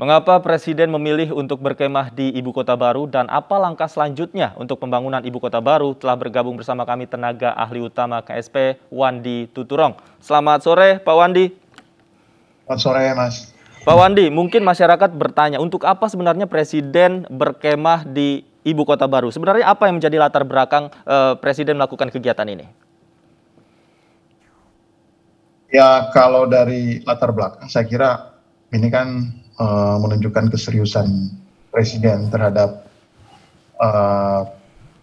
Mengapa Presiden memilih untuk berkemah di Ibu Kota Baru dan apa langkah selanjutnya untuk pembangunan Ibu Kota Baru telah bergabung bersama kami tenaga ahli utama KSP Wandi Tuturong. Selamat sore Pak Wandi. Selamat sore Mas. Pak Wandi, mungkin masyarakat bertanya untuk apa sebenarnya Presiden berkemah di Ibu Kota Baru? Sebenarnya apa yang menjadi latar belakang eh, Presiden melakukan kegiatan ini? Ya kalau dari latar belakang saya kira ini kan Eh, menunjukkan keseriusan presiden terhadap uh,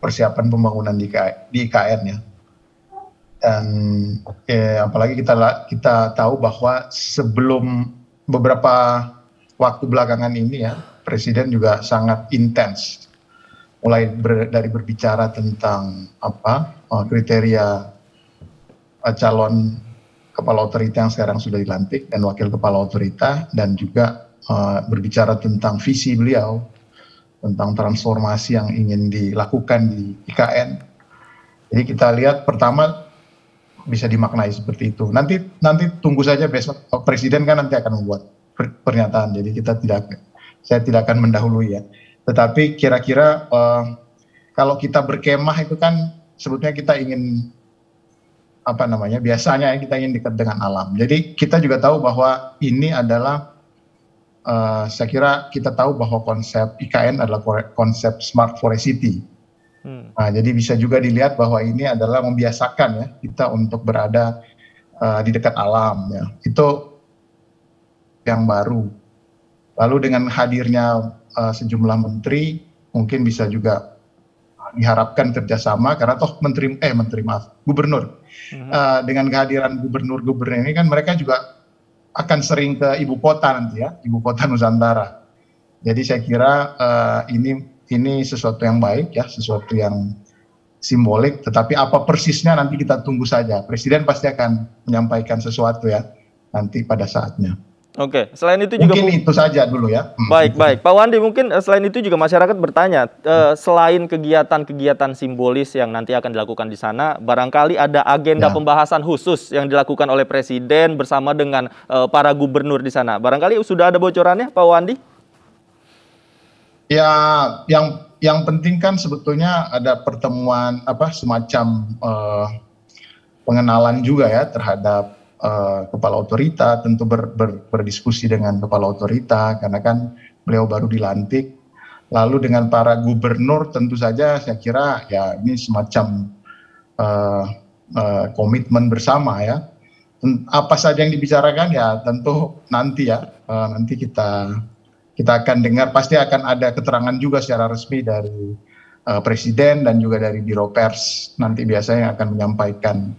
persiapan pembangunan di, di IKN ya. Dan ya, apalagi kita kita tahu bahwa sebelum beberapa waktu belakangan ini ya presiden juga sangat intens mulai ber, dari berbicara tentang apa uh, kriteria uh, calon kepala otorita yang sekarang sudah dilantik dan wakil kepala otorita dan juga uh, berbicara tentang visi beliau tentang transformasi yang ingin dilakukan di IKN. Jadi kita lihat pertama bisa dimaknai seperti itu. Nanti nanti tunggu saja besok oh, presiden kan nanti akan membuat pernyataan. Jadi kita tidak saya tidak akan mendahului ya. Tetapi kira-kira uh, kalau kita berkemah itu kan sebetulnya kita ingin apa namanya biasanya kita ingin dekat dengan alam. Jadi kita juga tahu bahwa ini adalah uh, saya kira kita tahu bahwa konsep IKN adalah konsep smart forest city. Hmm. Nah, jadi bisa juga dilihat bahwa ini adalah membiasakan ya kita untuk berada uh, di dekat alam ya. Itu yang baru. Lalu dengan hadirnya uh, sejumlah menteri mungkin bisa juga diharapkan kerjasama karena toh menteri eh menteri maaf gubernur hmm. uh, dengan kehadiran gubernur-gubernur ini kan mereka juga akan sering ke ibu kota nanti ya, ibu kota Nusantara. Jadi saya kira uh, ini ini sesuatu yang baik ya, sesuatu yang simbolik. Tetapi apa persisnya nanti kita tunggu saja. Presiden pasti akan menyampaikan sesuatu ya nanti pada saatnya. Oke, selain itu juga mungkin itu saja dulu ya. Hmm. Baik, baik. Pak Wandi, mungkin eh, selain itu juga masyarakat bertanya eh, selain kegiatan-kegiatan simbolis yang nanti akan dilakukan di sana, barangkali ada agenda ya. pembahasan khusus yang dilakukan oleh presiden bersama dengan eh, para gubernur di sana. Barangkali sudah ada bocorannya, Pak Wandi? Ya, yang yang penting kan sebetulnya ada pertemuan apa semacam eh, pengenalan juga ya terhadap uh, kepala otorita, tentu ber, ber, berdiskusi dengan kepala otorita karena kan beliau baru dilantik. Lalu dengan para gubernur tentu saja saya kira ya ini semacam uh, uh, komitmen bersama ya. Apa saja yang dibicarakan ya tentu nanti ya uh, nanti kita kita akan dengar pasti akan ada keterangan juga secara resmi dari uh, presiden dan juga dari biro pers nanti biasanya akan menyampaikan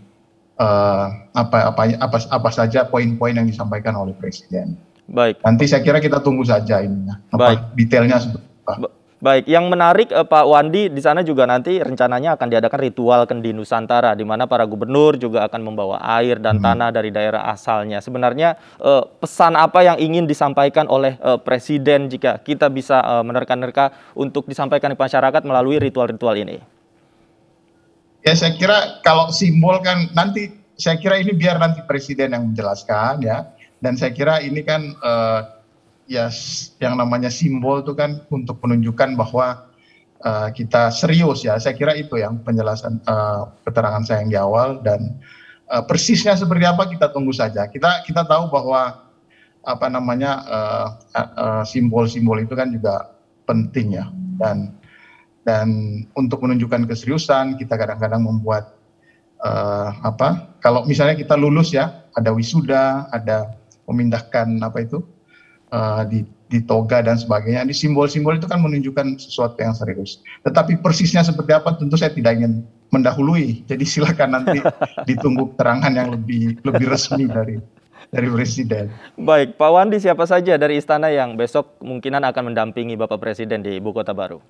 uh, apa, apa apa apa saja poin-poin yang disampaikan oleh presiden. Baik. Nanti saya kira kita tunggu saja ini. Ya. Baik. detailnya seperti apa. Baik, yang menarik eh, Pak Wandi di sana juga nanti rencananya akan diadakan ritual kendi Nusantara di mana para gubernur juga akan membawa air dan hmm. tanah dari daerah asalnya. Sebenarnya eh, pesan apa yang ingin disampaikan oleh presiden jika kita bisa menerka-nerka untuk disampaikan ke masyarakat melalui ritual-ritual ini? Ya saya kira kalau simbol kan nanti saya kira ini biar nanti presiden yang menjelaskan ya. Dan saya kira ini kan uh, ya yang namanya simbol itu kan untuk menunjukkan bahwa uh, kita serius ya. Saya kira itu yang penjelasan uh, keterangan saya yang di awal dan uh, persisnya seperti apa kita tunggu saja. Kita kita tahu bahwa apa namanya simbol-simbol uh, uh, uh, itu kan juga penting ya dan dan untuk menunjukkan keseriusan kita kadang-kadang membuat uh, apa kalau misalnya kita lulus ya ada wisuda ada memindahkan apa itu uh, di di toga dan sebagainya di simbol-simbol itu kan menunjukkan sesuatu yang serius tetapi persisnya seperti apa tentu saya tidak ingin mendahului jadi silakan nanti ditunggu keterangan yang lebih lebih resmi dari dari presiden. Baik, Pak Wandi siapa saja dari istana yang besok mungkinan akan mendampingi Bapak Presiden di ibu kota baru?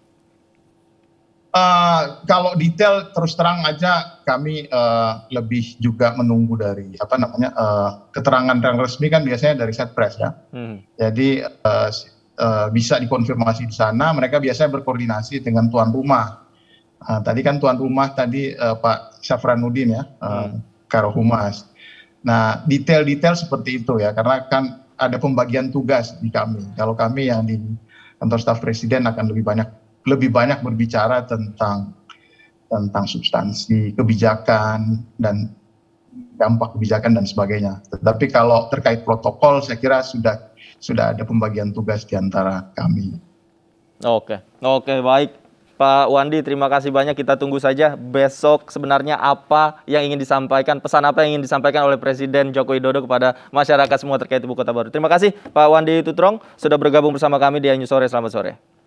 Eh, kalau detail terus terang aja kami uh, lebih juga menunggu dari apa namanya uh, keterangan yang resmi kan biasanya dari setpres ya. Hmm. Jadi uh, uh, bisa dikonfirmasi di sana. Mereka biasanya berkoordinasi dengan tuan rumah. Uh, tadi kan tuan rumah tadi uh, Pak Syafranuddin ya, uh, hmm. Karohumas. Nah detail-detail seperti itu ya karena kan ada pembagian tugas di kami. Kalau kami yang di kantor staf presiden akan lebih banyak lebih banyak berbicara tentang tentang substansi kebijakan dan dampak kebijakan dan sebagainya. Tetapi kalau terkait protokol, saya kira sudah sudah ada pembagian tugas di antara kami. Oke, oke baik. Pak Wandi, terima kasih banyak. Kita tunggu saja besok sebenarnya apa yang ingin disampaikan, pesan apa yang ingin disampaikan oleh Presiden Joko Widodo kepada masyarakat semua terkait Ibu Kota Baru. Terima kasih Pak Wandi Tutrong sudah bergabung bersama kami di Anyu Sore. Selamat sore.